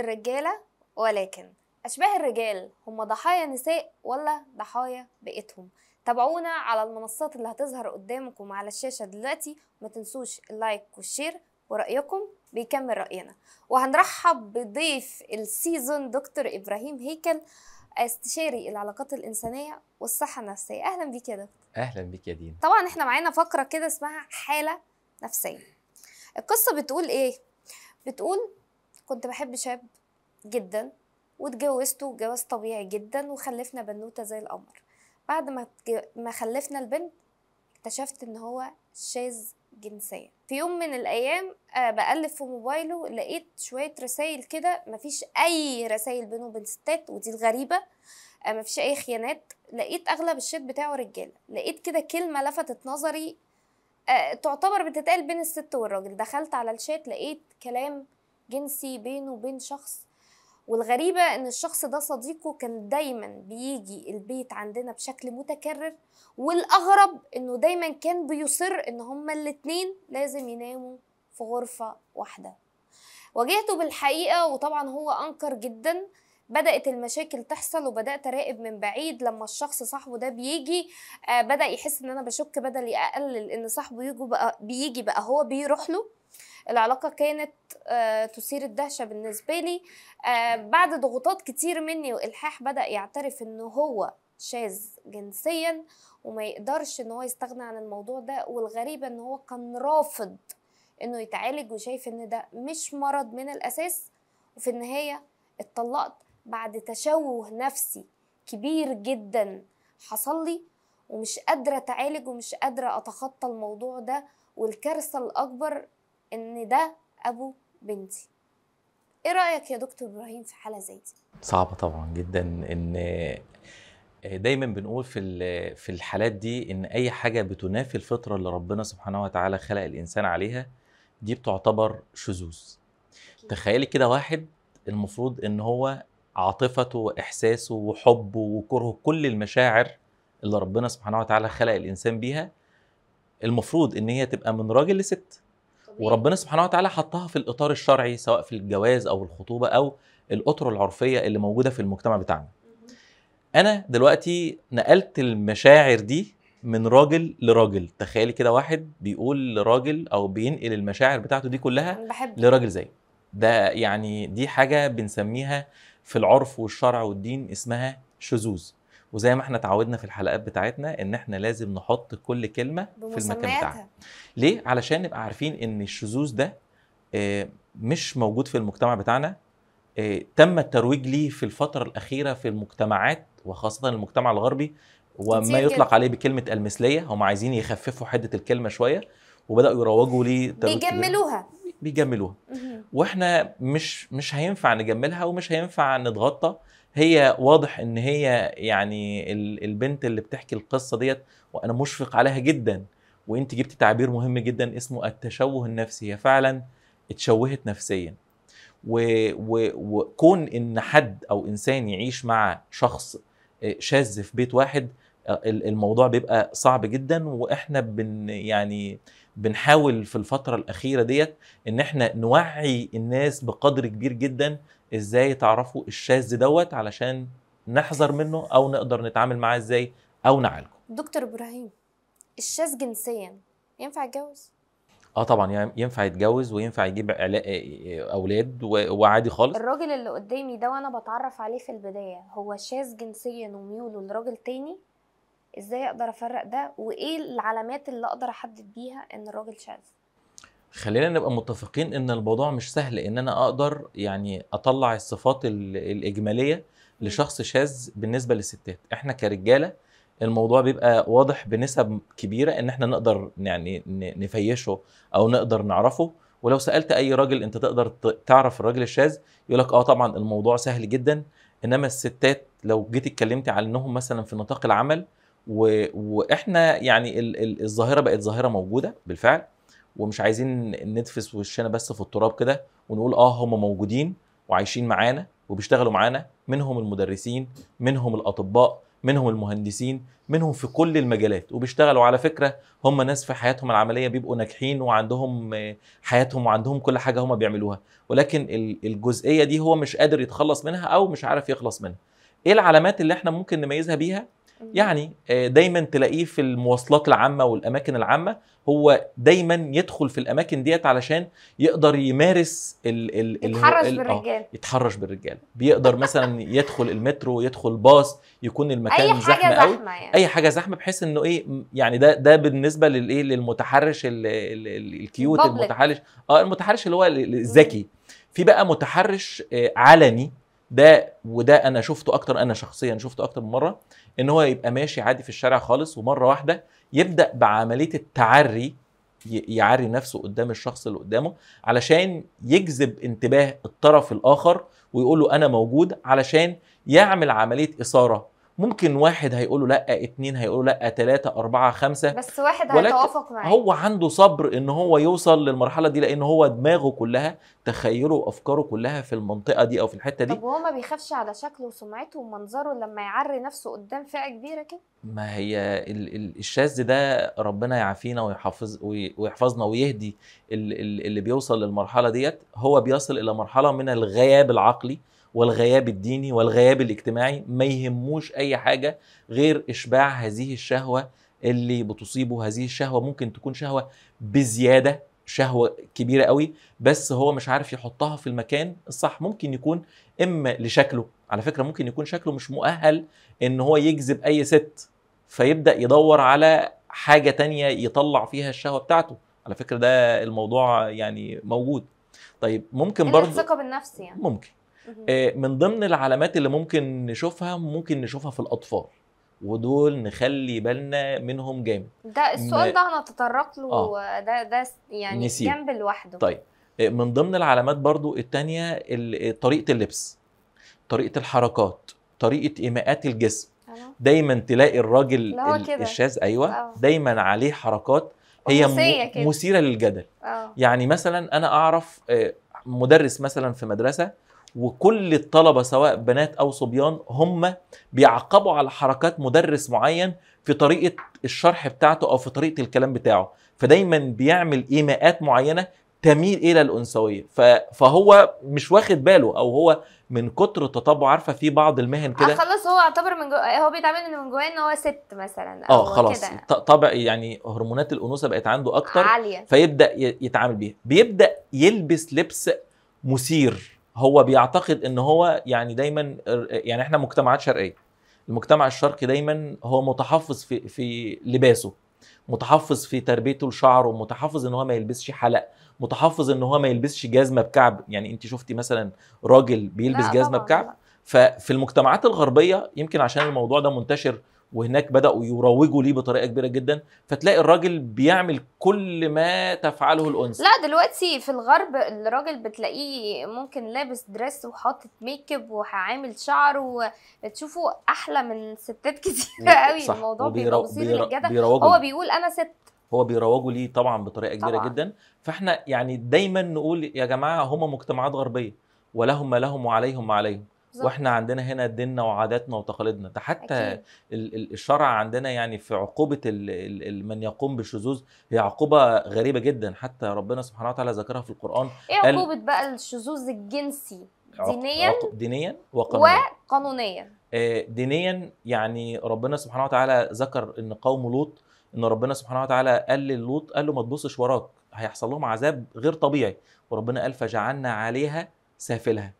الرجالة ولكن أشباه الرجال هم ضحايا نساء ولا ضحايا بقيتهم تابعونا على المنصات اللي هتظهر قدامكم على الشاشة دلوقتي ما تنسوش اللايك والشير ورأيكم بيكمل رأينا وهنرحب بضيف السيزون دكتور إبراهيم هيكل استشاري العلاقات الإنسانية والصحة النفسية أهلا بيك يا دكتور أهلا بيك يا دين طبعا احنا معانا فقرة كده اسمها حالة نفسية القصة بتقول إيه؟ بتقول كنت بحب شاب جدا واتجوزته جواز طبيعي جدا وخلفنا بنوتة زي القمر بعد ما ما خلفنا البنت اكتشفت ان هو شاذ جنسيا في يوم من الايام آه، بقلب في موبايله لقيت شويه رسائل كده مفيش اي رسائل بينه وبين ستات ودي الغريبه آه، مفيش اي خيانات لقيت اغلب الشات بتاعه رجاله لقيت كده كلمه لفتت نظري آه، تعتبر بتتقال بين الست والراجل دخلت على الشات لقيت كلام جنسي بينه وبين شخص والغريبة إن الشخص ده صديقه كان دايما بيجي البيت عندنا بشكل متكرر والأغرب إنه دايما كان بيصر إن هما الاتنين لازم يناموا في غرفة واحدة واجهته بالحقيقة وطبعا هو أنكر جدا بدأت المشاكل تحصل وبدأت أراقب من بعيد لما الشخص صاحبه ده بيجي آه، بدأ يحس إن أنا بشك بدل يقلل إن صاحبه بقى بيجي بقى هو بيروح له العلاقه كانت آه، تثير الدهشه بالنسبه لي آه، بعد ضغوطات كتير مني والحاح بدا يعترف ان هو شاذ جنسيا وما يقدرش ان هو يستغنى عن الموضوع ده والغريبه ان هو كان رافض انه يتعالج وشايف ان ده مش مرض من الاساس وفي النهايه اتطلقت بعد تشوه نفسي كبير جدا حصل لي ومش قادره اتعالج ومش قادره اتخطى الموضوع ده والكارثه الاكبر ان ده ابو بنتي ايه رايك يا دكتور ابراهيم في حاله زي دي صعبه طبعا جدا ان آه، دايما بنقول في في الحالات دي ان اي حاجه بتنافي الفطره اللي ربنا سبحانه وتعالى خلق الانسان عليها دي بتعتبر شذوذ تخيلي كده واحد المفروض ان هو عاطفته واحساسه وحبه وكرهه كل المشاعر اللي ربنا سبحانه وتعالى خلق الانسان بيها المفروض ان هي تبقى من راجل لست وربنا سبحانه وتعالى حطها في الاطار الشرعي سواء في الجواز او الخطوبه او الاطر العرفيه اللي موجوده في المجتمع بتاعنا انا دلوقتي نقلت المشاعر دي من راجل لراجل تخيلي كده واحد بيقول لراجل او بينقل المشاعر بتاعته دي كلها لراجل زي ده يعني دي حاجه بنسميها في العرف والشرع والدين اسمها شذوذ وزي ما احنا اتعودنا في الحلقات بتاعتنا ان احنا لازم نحط كل كلمه في المكان بتاعها ليه علشان نبقى عارفين ان الشذوذ ده آه، مش موجود في المجتمع بتاعنا آه، تم الترويج ليه في الفتره الاخيره في المجتمعات وخاصه المجتمع الغربي وما يطلق عليه بكلمه المثليه هم عايزين يخففوا حده الكلمه شويه وبداوا يروجوا ليه بيجملوها بيجملوها واحنا مش مش هينفع نجملها ومش هينفع نتغطى هي واضح ان هي يعني البنت اللي بتحكي القصه ديت وانا مشفق عليها جدا وانت جبتي تعبير مهم جدا اسمه التشوه النفسي هي فعلا اتشوهت نفسيا وكون ان حد او انسان يعيش مع شخص آه، شاذ في بيت واحد آه، الموضوع بيبقى صعب جدا واحنا بن يعني بنحاول في الفتره الاخيره ديت ان احنا نوعي الناس بقدر كبير جدا ازاي تعرفوا الشاذ دوت علشان نحذر منه او نقدر نتعامل معاه ازاي او نعالجه دكتور ابراهيم الشاذ جنسيا ينفع يتجوز اه طبعا ينفع يتجوز وينفع يجيب آه، آه، اولاد وعادي خالص الراجل اللي قدامي ده وانا بتعرف عليه في البدايه هو شاذ جنسيا وميوله لراجل تاني ازاي اقدر افرق ده وايه العلامات اللي اقدر احدد بيها ان الراجل شاذ خلينا نبقى متفقين ان الموضوع مش سهل ان انا اقدر يعني اطلع الصفات الاجماليه لشخص شاذ بالنسبه للستات احنا كرجاله الموضوع بيبقى واضح بنسب كبيره ان احنا نقدر يعني نفيشه او نقدر نعرفه ولو سالت اي راجل انت تقدر تعرف الراجل الشاذ يقول لك اه طبعا الموضوع سهل جدا انما الستات لو جيت اتكلمتي على انهم مثلا في نطاق العمل و... واحنا يعني ال... ال... الظاهره بقت ظاهره موجوده بالفعل ومش عايزين ندفس وشنا بس في التراب كده ونقول اه هم موجودين وعايشين معانا وبيشتغلوا معانا منهم المدرسين منهم الاطباء منهم المهندسين منهم في كل المجالات وبيشتغلوا على فكره هم ناس في حياتهم العمليه بيبقوا ناجحين وعندهم حياتهم وعندهم كل حاجه هم بيعملوها ولكن الجزئيه دي هو مش قادر يتخلص منها او مش عارف يخلص منها ايه العلامات اللي احنا ممكن نميزها بيها يعني آه، دايما تلاقيه في المواصلات العامه والاماكن العامه هو دايما يدخل في الاماكن ديت علشان يقدر يمارس ال ال يتحرش ال آه، بالرجال آه يتحرش بالرجال بيقدر مثلا يدخل المترو يدخل باص يكون المكان أي حاجة زحمه, زحمة يعني. اي حاجه زحمه بحيث انه ايه يعني ده ده بالنسبه للايه للمتحرش ال ال الكيوت المتحرش اه المتحرش اللي هو الذكي في بقى متحرش آه، علني ده وده انا شفته اكتر انا شخصيا شفته اكتر من مره ان هو يبقى ماشي عادي في الشارع خالص ومره واحده يبدا بعمليه التعري يعري نفسه قدام الشخص اللي قدامه علشان يجذب انتباه الطرف الاخر ويقول له انا موجود علشان يعمل عمليه اثاره ممكن واحد هيقوله لا اتنين هيقولوا لا تلاتة أربعة خمسة بس واحد هيتوافق معاه هو عنده صبر ان هو يوصل للمرحلة دي لان هو دماغه كلها تخيله وافكاره كلها في المنطقة دي او في الحتة دي طب وهو ما بيخافش على شكله وسمعته ومنظره لما يعري نفسه قدام فئة كبيرة كده ما هي الشاذ ده ربنا يعافينا ويحافظ ويحفظنا ويهدي اللي بيوصل للمرحلة ديت هو بيصل الى مرحلة من الغياب العقلي والغياب الديني والغياب الاجتماعي ما يهموش اي حاجه غير اشباع هذه الشهوه اللي بتصيبه هذه الشهوه ممكن تكون شهوه بزياده شهوه كبيره قوي بس هو مش عارف يحطها في المكان الصح ممكن يكون اما لشكله على فكره ممكن يكون شكله مش مؤهل ان هو يجذب اي ست فيبدا يدور على حاجه تانية يطلع فيها الشهوه بتاعته على فكره ده الموضوع يعني موجود طيب ممكن برضه الثقه بالنفس يعني ممكن آه، من ضمن العلامات اللي ممكن نشوفها ممكن نشوفها في الاطفال ودول نخلي بالنا منهم جامد ده السؤال ده هنتطرق له آه. ده ده يعني نسيب. جنب لوحده طيب آه، من ضمن العلامات برضو التانية آه، طريقة اللبس طريقة الحركات طريقة إيماءات الجسم أوه. دايما تلاقي الراجل الشاذ أيوة أوه. دايما عليه حركات هي م... مثيرة للجدل أوه. يعني مثلا أنا أعرف مدرس مثلا في مدرسة وكل الطلبة سواء بنات أو صبيان هم بيعقبوا على حركات مدرس معين في طريقة الشرح بتاعته أو في طريقة الكلام بتاعه فدايما بيعمل إيماءات معينة تميل إلى الأنثوية فهو مش واخد باله أو هو من كتر التطبع عارفة في بعض المهن كده آه، خلاص هو اعتبر من جو... هو بيتعامل من جواه إن هو ست مثلا أو اه خلاص طبع يعني هرمونات الأنوثة بقت عنده أكتر عالية. فيبدأ يتعامل بيها بيبدأ يلبس لبس مثير هو بيعتقد ان هو يعني دايما يعني احنا مجتمعات شرقيه المجتمع الشرقي دايما هو متحفظ في في لباسه متحفظ في تربيته لشعره متحفظ ان هو ما يلبسش حلق متحفظ ان هو ما يلبسش جزمه بكعب يعني انت شفتي مثلا راجل بيلبس جزمه بكعب ففي المجتمعات الغربيه يمكن عشان الموضوع ده منتشر وهناك بداوا يروجوا ليه بطريقه كبيره جدا فتلاقي الراجل بيعمل كل ما تفعله الانثى لا دلوقتي في الغرب الراجل بتلاقيه ممكن لابس دريس وحاطط ميك اب وعامل شعر وتشوفه احلى من ستات كتير قوي صح. الموضوع بيبقى مثير للجدل هو بيقول انا ست هو بيروجوا ليه طبعا بطريقه كبيره طبعاً. جدا فاحنا يعني دايما نقول يا جماعه هما مجتمعات غربيه ولهم ما لهم وعليهم ما عليهم بالزبط. واحنا عندنا هنا ديننا وعاداتنا وتقاليدنا ده حتى الشرع عندنا يعني في عقوبه من يقوم بالشذوذ هي عقوبه غريبه جدا حتى ربنا سبحانه وتعالى ذكرها في القران ايه عقوبه بقى الشذوذ الجنسي دينيا دينيا وقانونيا وقانونيا آه، دينيا يعني ربنا سبحانه وتعالى ذكر ان قوم لوط ان ربنا سبحانه وتعالى قال للوط قال له ما تبصش وراك هيحصل لهم عذاب غير طبيعي وربنا قال فجعلنا عليها سافلها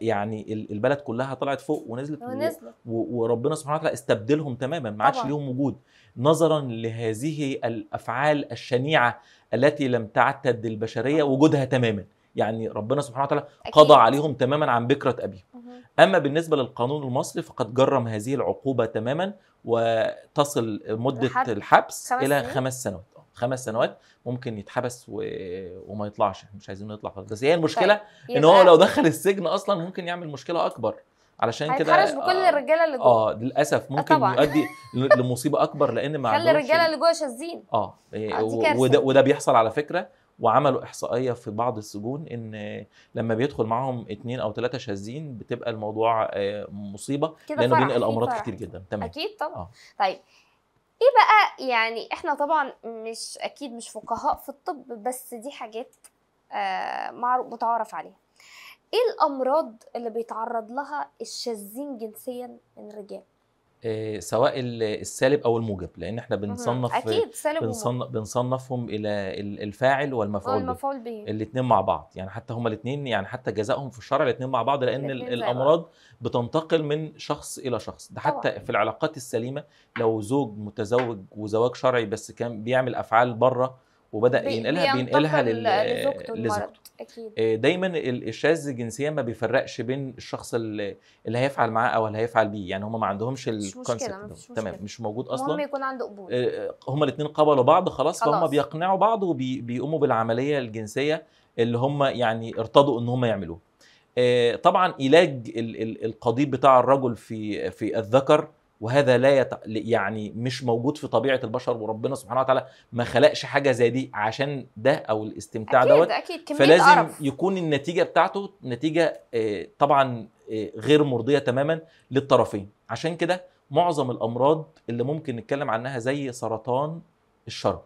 يعني البلد كلها طلعت فوق ونزلت ونزلت وربنا سبحانه وتعالى استبدلهم تماما ما عادش ليهم وجود نظرا لهذه الافعال الشنيعه التي لم تعتد البشريه وجودها تماما يعني ربنا سبحانه وتعالى قضى عليهم تماما عن بكره ابيهم اما بالنسبه للقانون المصري فقد جرم هذه العقوبه تماما وتصل مده الحبس الى خمس سنوات خمس سنوات ممكن يتحبس و... وما يطلعش مش عايزينه يطلع خالص بس هي المشكله طيب. ان هو لو دخل السجن اصلا ممكن يعمل مشكله اكبر علشان كده هيتحرش بكل آه، الرجاله اللي جوه اه للاسف آه، ممكن طبعا. يؤدي لمصيبه اكبر لان ما خلي الرجاله اللي جوه شاذين اه, إيه، آه، وده وده بيحصل على فكره وعملوا احصائيه في بعض السجون ان لما بيدخل معاهم اثنين او ثلاثه شاذين بتبقى الموضوع مصيبه لانه بينقل امراض كتير جدا تمام اكيد طبعا آه. طيب ايه بقى يعني احنا طبعا مش اكيد مش فقهاء في الطب بس دي حاجات آه، متعارف عليها ايه الامراض اللي بيتعرض لها الشاذين جنسيا من الرجال آه، سواء السالب او الموجب لان احنا بنصنف اكيد سالب بنصنف بنصنفهم الى الفاعل والمفعول والمفعول به الاثنين مع بعض يعني حتى هما الاثنين يعني حتى جزاؤهم في الشرع الاثنين مع بعض لان الامراض بتنتقل من شخص الى شخص ده حتى طبعا. في العلاقات السليمه لو زوج متزوج وزواج شرعي بس كان بيعمل افعال بره وبدا ينقلها بينقلها لزوجته اكيد آه، دايما الشاذ جنسيا ما بيفرقش بين الشخص اللي هيفعل معاه او اللي هيفعل بيه يعني هما ما عندهمش الكونسيبت تمام مش موجود اصلا هما يكون عنده قبول آه، آه، هما الاثنين قبلوا بعض خلاص, خلاص. فهم بيقنعوا بعض وبيقوموا بالعمليه الجنسيه اللي هما يعني ارتضوا ان هما يعملوها طبعا علاج القضيب بتاع الرجل في في الذكر وهذا لا يت... يعني مش موجود في طبيعه البشر وربنا سبحانه وتعالى ما خلقش حاجه زي دي عشان ده او الاستمتاع أكيد دوت أكيد كمية فلازم قرف. يكون النتيجه بتاعته نتيجه آه، طبعا آه، غير مرضيه تماما للطرفين عشان كده معظم الامراض اللي ممكن نتكلم عنها زي سرطان الشرج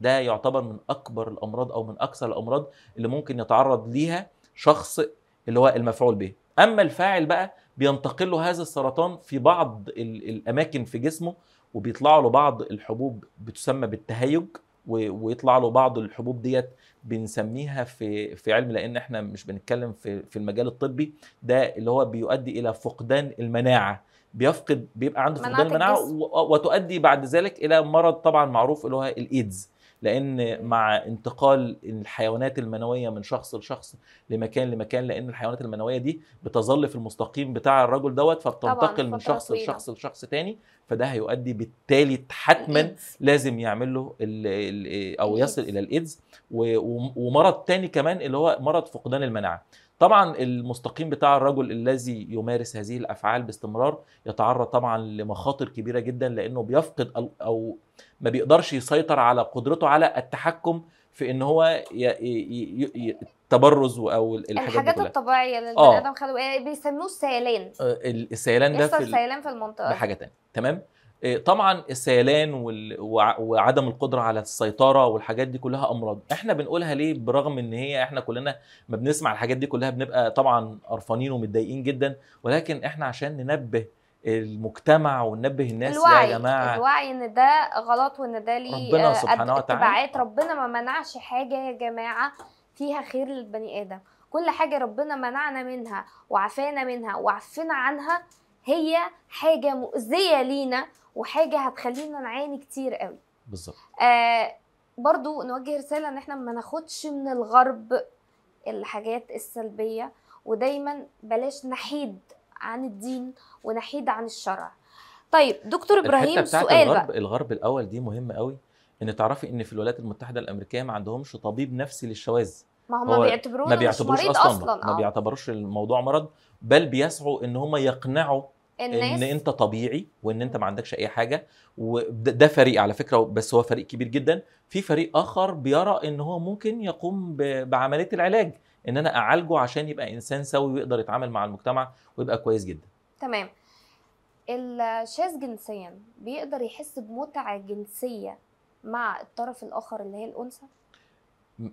ده يعتبر من اكبر الامراض او من اكثر الامراض اللي ممكن يتعرض ليها شخص اللي هو المفعول به اما الفاعل بقى بينتقل له هذا السرطان في بعض الاماكن في جسمه وبيطلع له بعض الحبوب بتسمى بالتهيج ويطلع له بعض الحبوب ديت بنسميها في في علم لان احنا مش بنتكلم في في المجال الطبي ده اللي هو بيؤدي الى فقدان المناعه بيفقد بيبقى عنده فقدان المناعه وتؤدي بعد ذلك الى مرض طبعا معروف اللي هو الايدز لان مع انتقال الحيوانات المنويه من شخص لشخص لمكان لمكان لان الحيوانات المنويه دي بتظل في المستقيم بتاع الرجل دوت فبتنتقل من شخص لشخص لشخص تاني فده هيؤدي بالتالي حتما لازم يعمل له او يصل الى الايدز ومرض تاني كمان اللي هو مرض فقدان المناعه طبعا المستقيم بتاع الرجل الذي يمارس هذه الافعال باستمرار يتعرض طبعا لمخاطر كبيره جدا لانه بيفقد او ما بيقدرش يسيطر على قدرته على التحكم في ان هو ي... ي... ي... التبرز او الحاجات, الحاجات الطبيعيه للبني آه. ادم خلو بيسموه السيلان آه، السيلان ده في السيلان في المنطقه ده حاجه ثانيه تمام آه، طبعا السيلان وعدم القدره على السيطره والحاجات دي كلها امراض احنا بنقولها ليه برغم ان هي احنا كلنا ما بنسمع الحاجات دي كلها بنبقى طبعا قرفانين ومتضايقين جدا ولكن احنا عشان ننبه المجتمع وننبه الناس الوعي. يا جماعه الوعي ان ده غلط وان ده ليه ربنا سبحانه وتعالى ربنا ما منعش حاجه يا جماعه فيها خير للبني ادم كل حاجه ربنا منعنا منها وعافانا منها وعفنا عنها هي حاجه مؤذيه لينا وحاجه هتخلينا نعاني كتير قوي بالظبط آه برضو نوجه رساله ان احنا ما ناخدش من الغرب الحاجات السلبيه ودايما بلاش نحيد عن الدين ونحيد عن الشرع طيب دكتور ابراهيم سؤال الغرب بقى. الغرب الاول دي مهمه قوي ان تعرفي ان في الولايات المتحده الامريكيه ما عندهمش طبيب نفسي للشواذ ما هم ما بيعتبروش مريض اصلا, أصلاً. ما آه. بيعتبروش الموضوع مرض بل بيسعوا ان هم يقنعوا الناس ان انت طبيعي وان انت ما عندكش اي حاجه وده فريق على فكره بس هو فريق كبير جدا في فريق اخر بيرى ان هو ممكن يقوم بعمليه العلاج ان انا اعالجه عشان يبقى انسان سوي ويقدر يتعامل مع المجتمع ويبقى كويس جدا تمام الشاذ جنسيا بيقدر يحس بمتعه جنسيه مع الطرف الاخر اللي هي الانثى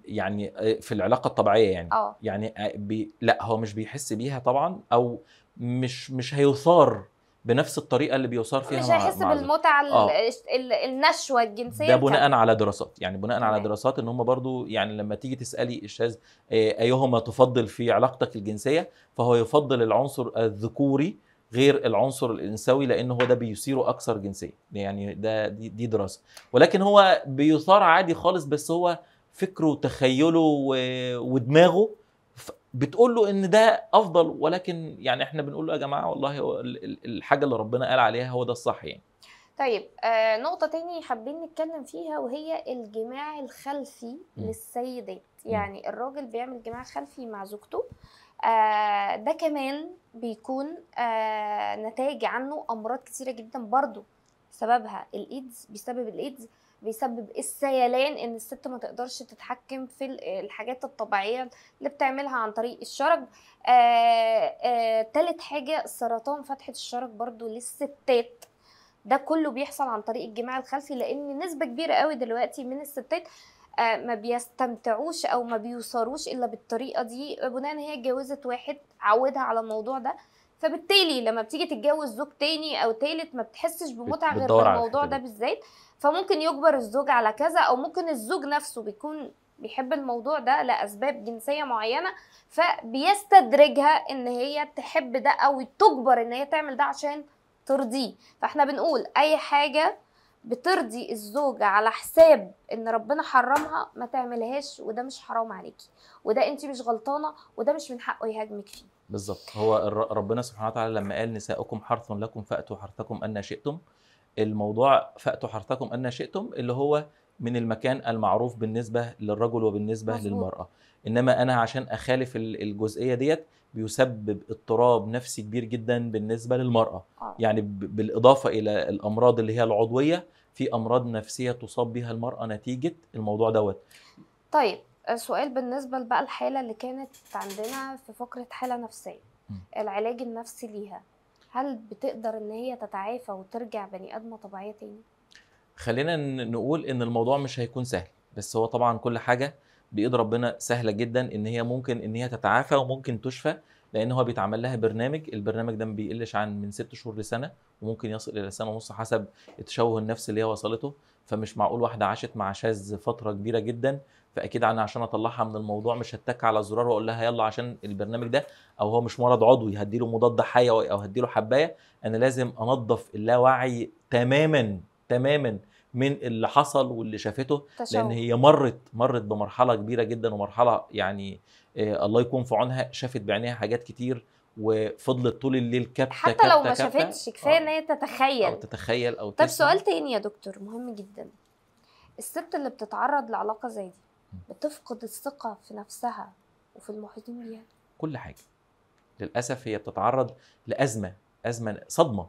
يعني آه، في العلاقه الطبيعيه يعني أوه. يعني آه، بي لا هو مش بيحس بيها طبعا او مش مش هيثار بنفس الطريقه اللي بيثار فيها مش هيحس بالمتعه آه. النشوه الجنسيه ده بناء على دراسات يعني بناء على دراسات ان هم برضو يعني لما تيجي تسالي الشاذ آه، ايهما تفضل في علاقتك الجنسيه فهو يفضل العنصر الذكوري غير العنصر الانثوي لان هو ده بيثيره اكثر جنسيه يعني ده دي, دي دراسه ولكن هو بيثار عادي خالص بس هو فكره وتخيله ودماغه بتقول له ان ده افضل ولكن يعني احنا بنقول له يا جماعه والله الحاجه اللي ربنا قال عليها هو ده الصح يعني طيب آه نقطة تانية حابين نتكلم فيها وهي الجماع الخلفي م. للسيدات يعني الراجل بيعمل جماع خلفي مع زوجته آه ده كمان بيكون آه نتاج عنه أمراض كثيرة جدا برضو سببها الايدز بيسبب الايدز بيسبب السيلان ان الست ما تقدرش تتحكم في الحاجات الطبيعيه اللي بتعملها عن طريق الشرج آآ آه، آه، تالت حاجه سرطان فتحه الشرج برضو للستات ده كله بيحصل عن طريق الجماع الخلفي لان نسبه كبيره قوي دلوقتي من الستات آه، ما بيستمتعوش او ما بيوصروش الا بالطريقه دي بناء هي اتجوزت واحد عودها على الموضوع ده فبالتالي لما بتيجي تتجوز زوج تاني او تالت ما بتحسش بمتعه غير بالموضوع ده بالذات فممكن يجبر الزوج على كذا او ممكن الزوج نفسه بيكون بيحب الموضوع ده لاسباب جنسيه معينه فبيستدرجها ان هي تحب ده او تجبر ان هي تعمل ده عشان ترضيه فاحنا بنقول اي حاجه بترضي الزوجة على حساب ان ربنا حرمها ما تعملهاش وده مش حرام عليكي وده انت مش غلطانة وده مش من حقه يهاجمك فيه بالظبط هو ربنا سبحانه وتعالى لما قال نساؤكم حرث لكم فأتوا حرثكم أن شئتم الموضوع فأتوا حرثكم أن شئتم اللي هو من المكان المعروف بالنسبة للرجل وبالنسبة مزبوط. للمرأة إنما أنا عشان أخالف الجزئية ديت بيسبب اضطراب نفسي كبير جدا بالنسبة للمرأة آه. يعني بالإضافة إلى الأمراض اللي هي العضوية في أمراض نفسية تصاب بها المرأة نتيجة الموضوع دوت طيب سؤال بالنسبة بقى الحالة اللي كانت عندنا في فقرة حالة نفسية العلاج النفسي ليها هل بتقدر ان هي تتعافى وترجع بني ادمه طبيعيه تاني خلينا نقول ان الموضوع مش هيكون سهل بس هو طبعا كل حاجه بايد ربنا سهله جدا ان هي ممكن ان هي تتعافى وممكن تشفى لان هو بيتعمل لها برنامج البرنامج ده ما بيقلش عن من ست شهور لسنه وممكن يصل الى سنه ونص حسب التشوه النفسي اللي هي وصلته فمش معقول واحده عاشت مع شاذ فتره كبيره جدا فاكيد انا عشان اطلعها من الموضوع مش هتك على الزرار واقول لها يلا عشان البرنامج ده او هو مش مرض عضوي هديله مضاد حيوي او هديله حبايه انا لازم انظف اللاوعي تماما تماما من اللي حصل واللي شافته تشوه. لان هي مرت مرت بمرحله كبيره جدا ومرحله يعني آه الله يكون في عونها شافت بعينيها حاجات كتير وفضلت طول الليل كابته حتى لو ما شافتش آه. كفايه ان هي تتخيل او تتخيل او طب سؤال تاني يا دكتور مهم جدا الست اللي بتتعرض لعلاقه زي دي بتفقد الثقه في نفسها وفي المحيطين بيها كل حاجه للاسف هي بتتعرض لازمه ازمه صدمه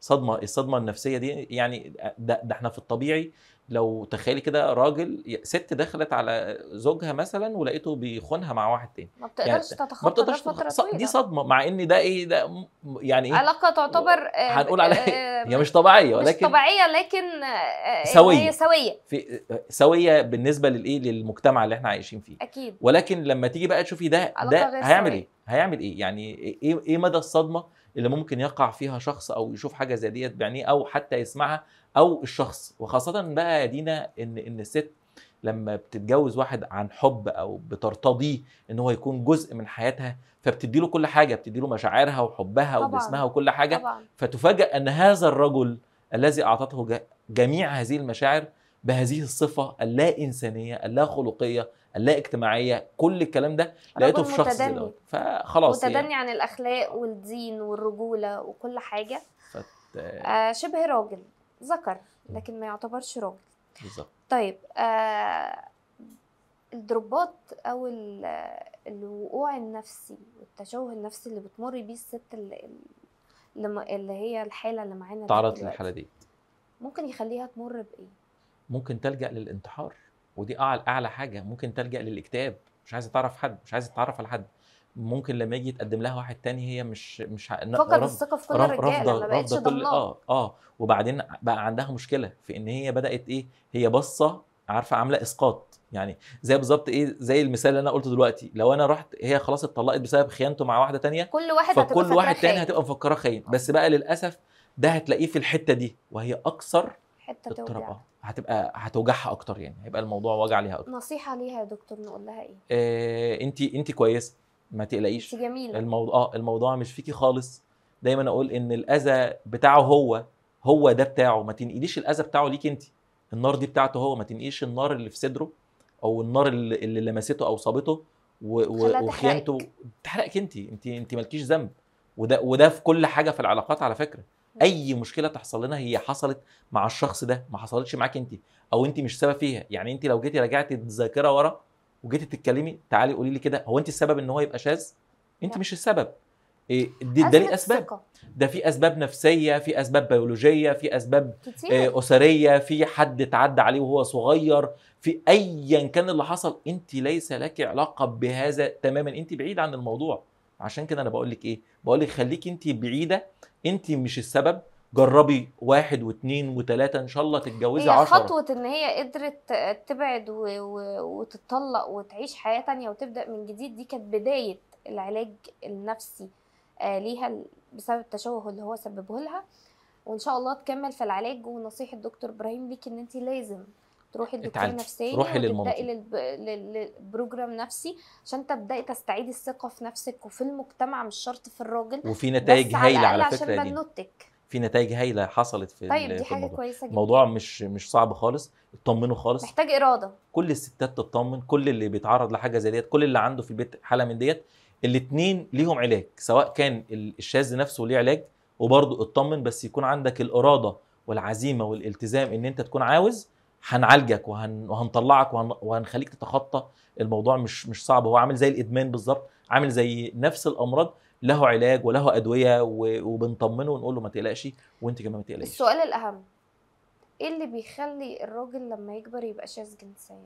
صدمه الصدمه النفسيه دي يعني ده, ده احنا في الطبيعي لو تخيلي كده راجل ست دخلت على زوجها مثلا ولقيته بيخونها مع واحد تاني ما بتقدرش يعني تتخطى ما بتقدرش فترة دي صدمه مع ان ده ايه ده يعني ايه علاقه تعتبر آه، هنقول آه، عليها إيه؟ آه، هي مش طبيعيه ولكن مش طبيعيه لكن سويه هي سويه في سويه بالنسبه للايه للمجتمع اللي احنا عايشين فيه اكيد ولكن لما تيجي بقى تشوفي ده ده هيعمل ايه هيعمل ايه يعني إيه،, ايه ايه مدى الصدمه اللي ممكن يقع فيها شخص او يشوف حاجه زي ديت بعينيه او حتى يسمعها او الشخص وخاصه بقى يا دينا ان ان الست لما بتتجوز واحد عن حب او بترتضيه ان هو يكون جزء من حياتها فبتدي له كل حاجه بتدي له مشاعرها وحبها طبعًا. وجسمها وكل حاجه طبعًا. فتفاجأ ان هذا الرجل الذي اعطته جميع هذه المشاعر بهذه الصفه اللا انسانيه اللا خلقيه اللا اجتماعيه كل الكلام ده لقيته في شخص دلوقتي. فخلاص يعني. متدني يعني. عن الاخلاق والدين والرجوله وكل حاجه فت... آه شبه راجل ذكر لكن ما يعتبرش راجل بالظبط طيب آه الضربات او الوقوع النفسي والتشوه النفسي اللي بتمر بيه الست اللي, اللي هي الحاله اللي معانا تعرضت للحاله دي ممكن يخليها تمر بايه ممكن تلجا للانتحار ودي اعلى اعلى حاجه ممكن تلجا للاكتئاب مش عايزه تعرف حد مش عايزه تتعرف على حد ممكن لما يجي يتقدم لها واحد تاني هي مش مش فقد الثقه في كل الرجاله ما بقتش كل اه اه وبعدين بقى عندها مشكله في ان هي بدات ايه هي باصه عارفه عامله اسقاط يعني زي بالظبط ايه زي المثال اللي انا قلته دلوقتي لو انا رحت هي خلاص اتطلقت بسبب خيانته مع واحده تانية كل واحد فكل واحد تاني هتبقى مفكره خاين آه. بس بقى للاسف ده هتلاقيه في الحته دي وهي اكثر حته توجع آه، هتبقى هتوجعها اكتر يعني هيبقى الموضوع وجع ليها اكتر نصيحه ليها يا دكتور نقول لها ايه, إيه انت انت كويسه ما تقلقيش جميلة الموضوع اه الموضوع مش فيكي خالص دايما اقول ان الاذى بتاعه هو هو ده بتاعه ما تنقليش الاذى بتاعه ليك انت النار دي بتاعته هو ما تنقيش النار اللي في صدره او النار اللي, اللي لمسته او صابته و... وخيانته بتحرقك انت انت انت مالكيش ذنب وده وده في كل حاجه في العلاقات على فكره اي مشكله تحصل لنا هي حصلت مع الشخص ده ما حصلتش معاك انت او انت مش سبب فيها يعني انت لو جيتي رجعتي الذاكره ورا وجيتي تتكلمي تعالي قولي لي كده هو انت السبب ان هو يبقى شاذ؟ انت مش السبب إيه دي ده ليه اسباب ده في اسباب نفسيه في اسباب بيولوجيه في اسباب إيه اسريه في حد اتعدى عليه وهو صغير في ايا كان اللي حصل انت ليس لك علاقه بهذا تماما انت بعيد عن الموضوع عشان كده انا بقول لك ايه بقول لك خليكي انت بعيده انت مش السبب جربي واحد واثنين وثلاثه ان شاء الله تتجوزي 10 هي خطوه ان هي قدرت تبعد و... و... وتتطلق وتعيش حياه تانية وتبدا من جديد دي كانت بدايه العلاج النفسي آه، ليها بسبب التشوه اللي هو سببه لها وان شاء الله تكمل في العلاج ونصيحه دكتور ابراهيم ليك ان انت لازم تروحي الدكتور النفسي روحي للمنطقه للبروجرام نفسي عشان تبداي تستعيدي الثقه في نفسك وفي المجتمع مش شرط في الراجل وفي نتائج هايله على, على فكره دي بس على في نتائج هايله حصلت في طيب دي في حاجه الموضوع. كويسه جدا الموضوع مش مش صعب خالص اطمنوا خالص محتاج اراده كل الستات تطمن كل اللي بيتعرض لحاجه زي ديت كل اللي عنده في البيت حاله من ديت الاثنين ليهم علاج سواء كان الشاذ نفسه ليه علاج وبرضه اطمن بس يكون عندك الاراده والعزيمه والالتزام ان انت تكون عاوز هنعالجك وهن... وهنطلعك وهن... وهنخليك تتخطى الموضوع مش مش صعب هو عامل زي الادمان بالظبط عامل زي نفس الامراض له علاج وله ادويه وبنطمنه ونقول له ما تقلقش وانت كمان ما تقلقيش السؤال الاهم ايه اللي بيخلي الراجل لما يكبر يبقى شاذ جنسيا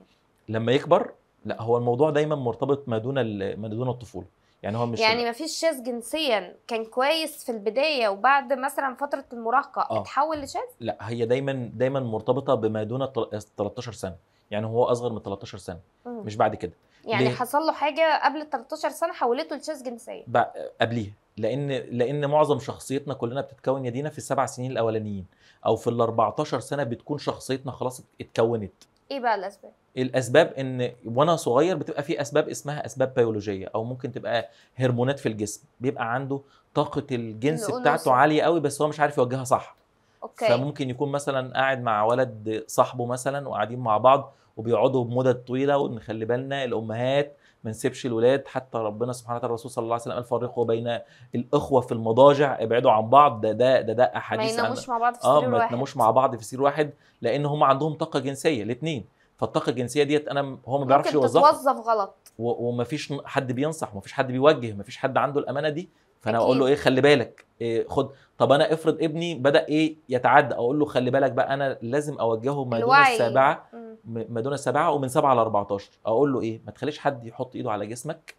لما يكبر لا هو الموضوع دايما مرتبط ما دون ما دون الطفوله يعني هو مش يعني ما فيش شاذ جنسيا كان كويس في البدايه وبعد مثلا فتره المراهقه آه. اتحول لشاذ لا هي دايما دايما مرتبطه بما دون 13 سنه يعني هو اصغر من 13 سنه مم. مش بعد كده يعني ليه؟ حصل له حاجه قبل ال 13 سنه حولته لشاذ جنسيه بقى قبليها لان لان معظم شخصيتنا كلنا بتتكون يا دينا في السبع سنين الاولانيين او في ال 14 سنه بتكون شخصيتنا خلاص اتكونت ايه بقى الاسباب الاسباب ان وانا صغير بتبقى في اسباب اسمها اسباب بيولوجيه او ممكن تبقى هرمونات في الجسم بيبقى عنده طاقه الجنس بتاعته عاليه قوي بس هو مش عارف يوجهها صح أوكي. فممكن يكون مثلا قاعد مع ولد صاحبه مثلا وقاعدين مع بعض وبيقعدوا بمدد طويله ونخلي بالنا الامهات ما نسيبش الولاد حتى ربنا سبحانه وتعالى الرسول صلى الله عليه وسلم قال فرقوا بين الاخوه في المضاجع ابعدوا عن بعض ده ده ده, ده احاديث ما يناموش مع بعض في آه، سرير آه واحد ما يناموش مع بعض في سرير واحد لان هم عندهم طاقه جنسيه الاثنين فالطاقه الجنسيه ديت انا هو ما بيعرفش يوظفها ممكن تتوظف غلط ومفيش حد بينصح ومفيش حد بيوجه ومفيش حد عنده الامانه دي فانا أكيد. اقول له ايه خلي بالك إيه خد طب انا افرض ابني بدا ايه يتعدى اقول له خلي بالك بقى انا لازم اوجهه ما دون السابعه ما دون السابعه ومن سبعه ل 14 اقول له ايه ما تخليش حد يحط ايده على جسمك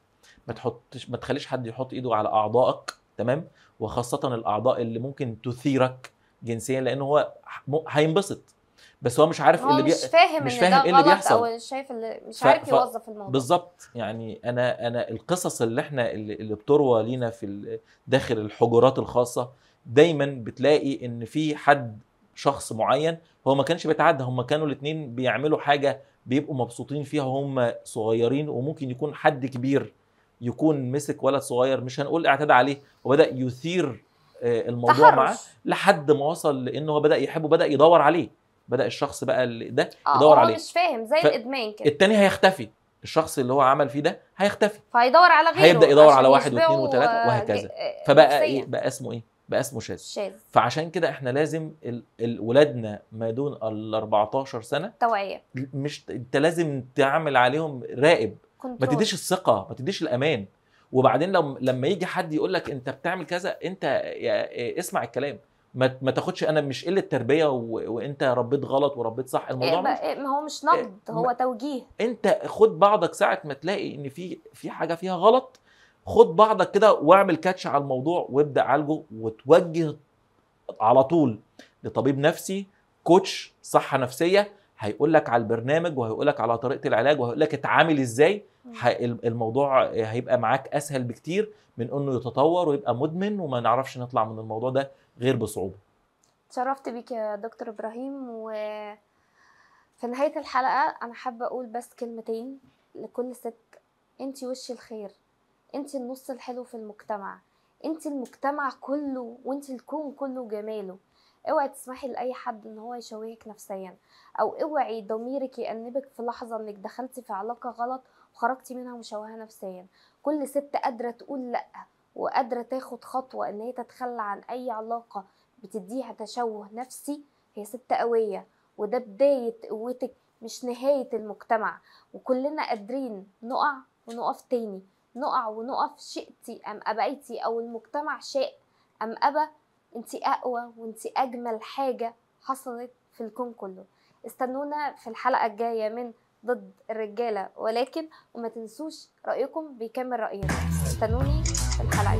ما تحطش ما تخليش حد يحط ايده على اعضائك تمام وخاصه الاعضاء اللي ممكن تثيرك جنسيا لان هو هينبسط بس هو مش عارف هو اللي مش بي... فاهم مش فاهم ده إيه اللي بيحصل او شايف اللي مش ف... عارف يوظف الموضوع بالظبط يعني انا انا القصص اللي احنا اللي, اللي بتروى لينا في داخل الحجرات الخاصه دايما بتلاقي ان في حد شخص معين هو ما كانش بيتعدى هم كانوا الاثنين بيعملوا حاجه بيبقوا مبسوطين فيها وهم صغيرين وممكن يكون حد كبير يكون مسك ولد صغير مش هنقول اعتدى عليه وبدا يثير آه، الموضوع معاه لحد ما وصل لانه هو بدا يحبه بدا يدور عليه بدا الشخص بقى اللي ده آه، يدور آه عليه مش فاهم زي ف... الادمان كده التاني هيختفي الشخص اللي هو عمل فيه ده هيختفي فهيدور على غيره هيبدا يدور على واحد واثنين وثلاثه وهكذا آه، فبقى نفسية. ايه بقى اسمه ايه بقى اسمه شاذ شاذ فعشان كده احنا لازم ال... ولادنا ما دون ال 14 سنه توعيه مش انت لازم تعمل عليهم راقب كنترول. ما تديش الثقه ما تديش الامان وبعدين لما يجي حد يقول لك انت بتعمل كذا انت اسمع الكلام ما ما تاخدش انا مش قله تربيه و... وانت ربيت غلط وربيت صح الموضوع إيه ما, إيه ما هو مش نقد إيه، هو ما... توجيه انت خد بعضك ساعه ما تلاقي ان في في حاجه فيها غلط خد بعضك كده واعمل كاتش على الموضوع وابدا عالجه وتوجه على طول لطبيب نفسي كوتش صحه نفسيه هيقول لك على البرنامج وهيقول لك على طريقه العلاج وهيقول لك اتعامل ازاي الموضوع هيبقى معاك اسهل بكتير من انه يتطور ويبقى مدمن وما نعرفش نطلع من الموضوع ده غير بصعوبه تشرفت بيك يا دكتور ابراهيم و في نهايه الحلقه انا حابه اقول بس كلمتين لكل ست انت وش الخير انت النص الحلو في المجتمع انت المجتمع كله وانت الكون كله جماله اوعي تسمحي لاي حد ان هو يشوهك نفسيا او اوعي ضميرك يأنبك في لحظه انك دخلتي في علاقه غلط وخرجتي منها مشوهه نفسيا كل ست قادره تقول لا وقادرة تاخد خطوة إن هي تتخلى عن أي علاقة بتديها تشوه نفسي هي ست قوية وده بداية قوتك مش نهاية المجتمع وكلنا قادرين نقع ونقف تاني نقع ونقف شئتي أم أبيتي أو المجتمع شاء أم أبى أنت أقوى وأنت أجمل حاجة حصلت في الكون كله استنونا في الحلقة الجاية من ضد الرجالة ولكن وما تنسوش رأيكم بيكمل رأينا استنوني 他来。